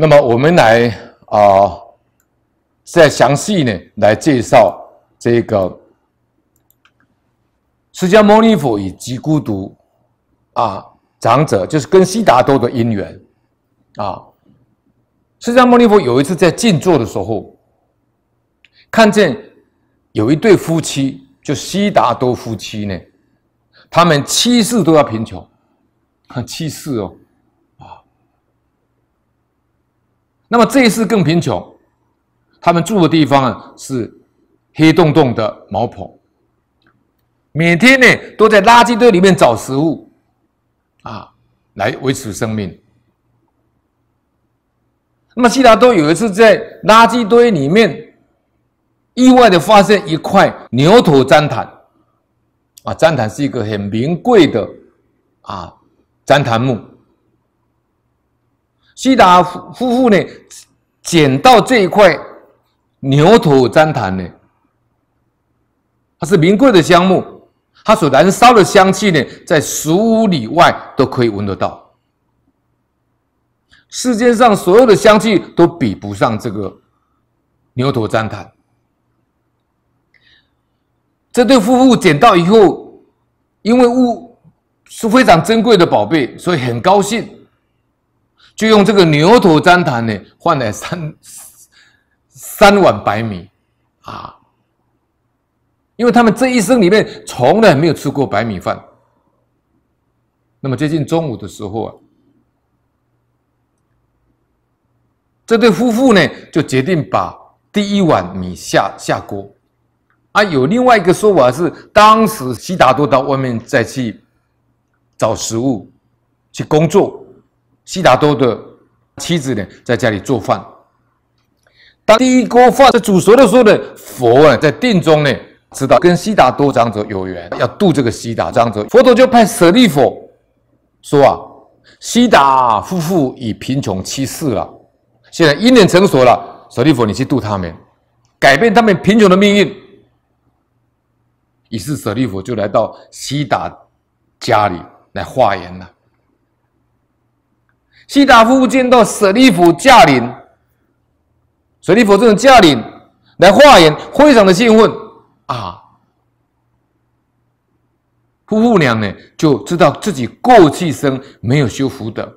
那么我们来啊，再详细呢来介绍这个释迦牟尼佛以及孤独啊长者，就是跟悉达多的因缘啊。释迦牟尼佛有一次在静坐的时候，看见有一对夫妻，就悉达多夫妻呢，他们七世都要贫穷，七世哦。那么这一次更贫穷，他们住的地方是黑洞洞的茅棚，每天呢都在垃圾堆里面找食物，啊，来维持生命。那么希拉都有一次在垃圾堆里面意外的发现一块牛头毡毯，啊，毡毯是一个很名贵的啊毡檀木。西达夫夫妇呢捡到这一块牛头旃檀呢，它是名贵的香木，它所燃烧的香气呢，在十五里外都可以闻得到。世界上所有的香气都比不上这个牛头旃檀。这对夫妇捡到以后，因为物是非常珍贵的宝贝，所以很高兴。就用这个牛头粘痰呢，换了三三碗白米，啊，因为他们这一生里面从来没有吃过白米饭。那么，接近中午的时候啊，这对夫妇呢，就决定把第一碗米下下锅。啊，有另外一个说法是，当时悉达多到外面再去找食物，去工作。悉达多的妻子呢，在家里做饭。当第一锅饭在煮熟的时候呢，佛啊在定中呢，知道跟悉达多长者有缘，要度这个悉达长者。佛陀就派舍利佛说：“啊，悉达夫妇已贫穷去世了，现在一缘成熟了，舍利佛，你去度他们，改变他们贫穷的命运。”于是舍利佛就来到悉达家里来化缘了。西达夫妇见到舍利弗驾临，舍利弗这种驾临来化缘，非常的兴奋啊！夫妇俩呢就知道自己过去生没有修福德，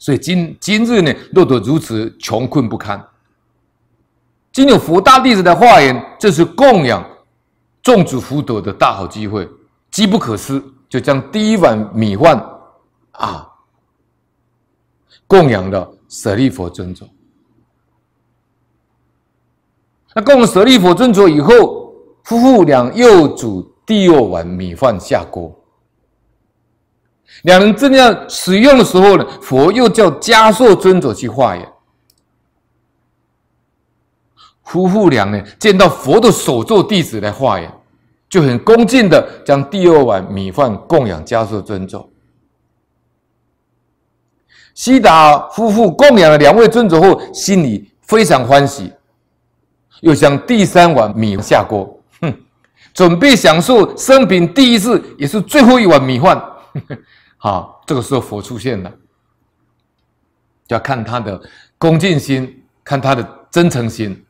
所以今今日呢落得如此穷困不堪。今有佛大弟子的化缘，这是供养种子福德的大好机会，机不可失，就将第一碗米饭啊！供养了舍利佛尊者，那供舍利佛尊者以后，夫妇俩又煮第二碗米饭下锅。两人正要使用的时候呢，佛又叫迦硕尊者去化缘。夫妇俩呢，见到佛的首座弟子来化缘，就很恭敬的将第二碗米饭供养迦硕尊者。西达夫妇供养了两位尊者后，心里非常欢喜，又将第三碗米下锅，哼，准备享受生平第一次也是最后一碗米饭。好，这个时候佛出现了，要看他的恭敬心，看他的真诚心，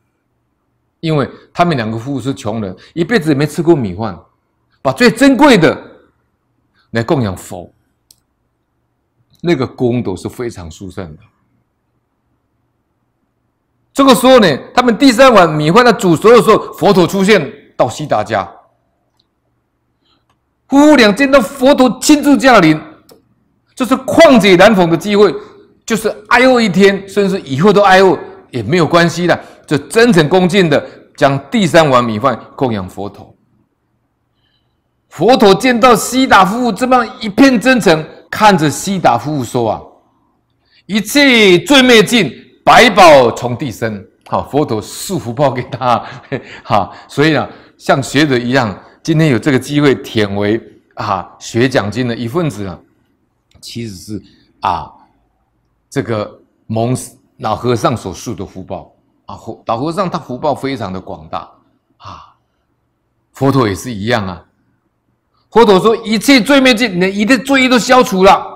因为他们两个夫妇是穷人，一辈子没吃过米饭，把最珍贵的来供养佛。那个功德是非常殊胜的。这个时候呢，他们第三碗米饭在煮熟的时候，佛陀出现到西达家，夫妇俩见到佛陀亲自驾临，这是旷解难逢的机会，就是挨饿一天，甚至以后都挨饿也没有关系的，就真诚恭敬的将第三碗米饭供养佛陀。佛陀见到西达夫妇这么一片真诚。看着悉达夫说啊，一切最灭尽，百宝从地生。好，佛陀赐福报给他。好，所以呢，像学者一样，今天有这个机会，舔为啊学奖金的一份子啊，其实是啊这个蒙老和尚所述的福报啊。老和尚他福报非常的广大啊，佛陀也是一样啊。佛陀说：“一切罪灭尽，你一罪业都消除了。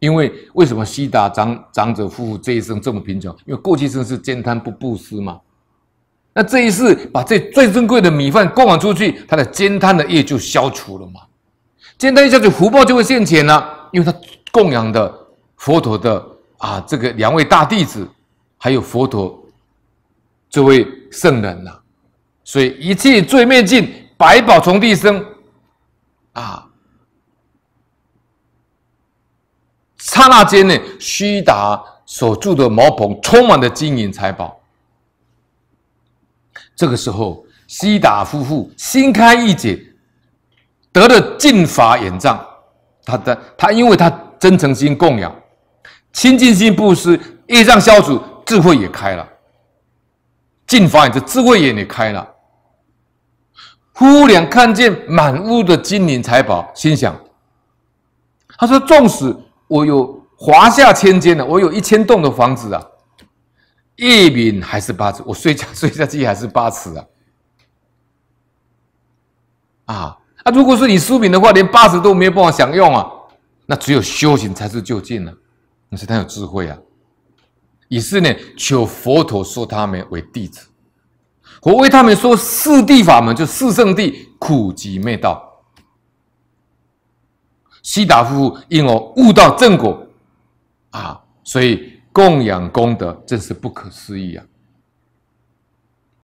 因为为什么悉达长长者夫妇这一生这么贫穷？因为过去生是兼贪不布施嘛。那这一世把这最珍贵的米饭供养出去，他的兼贪的业就消除了嘛。兼贪一消去，福报就会现前了。因为他供养的佛陀的啊，这个两位大弟子，还有佛陀这位圣人呐，所以一切罪灭尽。”百宝从地生，啊！刹那间呢，悉达所住的茅棚充满了金银财宝。这个时候，悉达夫妇心开意解，得了净法眼障。他的他，因为他真诚心供养、清净心布施，业障消除，智慧也开了。净法眼这智慧眼也开了。忽然看见满屋的金银财宝，心想：“他说，纵使我有华夏千间呢，我有一千栋的房子啊，一饼还是八尺，我睡觉睡下去还是八尺啊！啊，那如果是你书名的话，连八十都没有办法享用啊！那只有修行才是就近呢。那是他有智慧啊，于是呢，求佛陀收他们为弟子。”我为他们说四地法门，就四圣地苦集灭道，西达夫妇因而悟到正果，啊，所以供养功德真是不可思议啊！